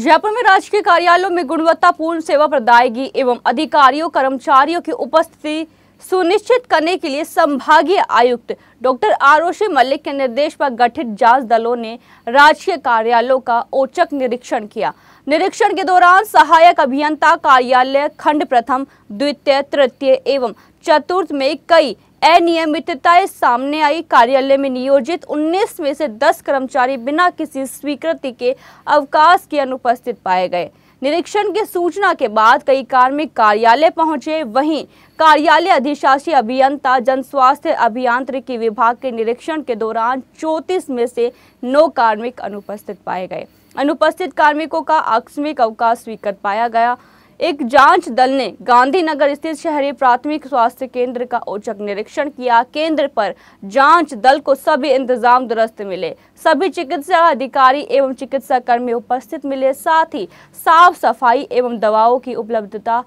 जयपुर में राजकीय कार्यालयों में गुणवत्तापूर्ण सेवा प्रदायगी एवं अधिकारियों कर्मचारियों की उपस्थिति सुनिश्चित करने के लिए संभागीय आयुक्त डॉक्टर आरोशी मल्लिक के निर्देश पर गठित जांच दलों ने राजकीय कार्यालयों का औचक निरीक्षण किया निरीक्षण के दौरान सहायक अभियंता कार्यालय खंड प्रथम द्वितीय तृतीय एवं चतुर्थ में कई अनियमितताएं सामने आई कार्यालय में नियोजित 19 में से 10 कर्मचारी बिना किसी स्वीकृति के अवकाश के अनुपस्थित पाए गए निरीक्षण की सूचना के बाद कई कार्मिक कार्यालय पहुंचे वहीं कार्यालय अधिशासी अभियंता जन स्वास्थ्य अभियांत्रिकी विभाग के निरीक्षण के दौरान चौंतीस में से नौ कार्मिक अनुपस्थित पाए गए अनुपस्थित कार्मिकों का आकस्मिक अवकाश स्वीकृत पाया गया एक जांच दल ने गांधीनगर स्थित शहरी प्राथमिक स्वास्थ्य केंद्र का औचक निरीक्षण किया केंद्र पर जांच दल को सभी इंतजाम दुरुस्त मिले सभी चिकित्सा अधिकारी एवं चिकित्सा कर्मी उपस्थित मिले साथ ही साफ सफाई एवं दवाओं की उपलब्धता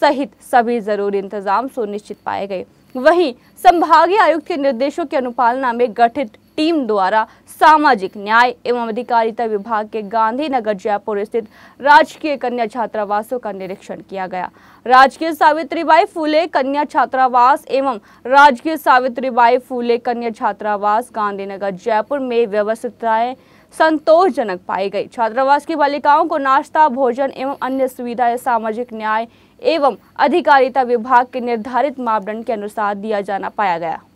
सहित सभी जरूरी इंतजाम सुनिश्चित पाए गए वहीं संभागीय आयुक्त के निर्देशों की अनुपालना में गठित टीम द्वारा सामाजिक न्याय एवं अधिकारिता विभाग के गांधीनगर जयपुर स्थित राजकीय कन्या छात्रावासों का निरीक्षण किया गया राजकीय सावित्रीबाई फूले कन्या छात्रावास एवं राजकीय सावित्रीबाई फूले कन्या छात्रावास गांधीनगर जयपुर में व्यवस्थाएं संतोषजनक पाई गई छात्रावास की बालिकाओं को नाश्ता भोजन एवं अन्य सुविधाएं सामाजिक न्याय एवं अधिकारिता विभाग के निर्धारित मापदंड के अनुसार दिया जाना पाया गया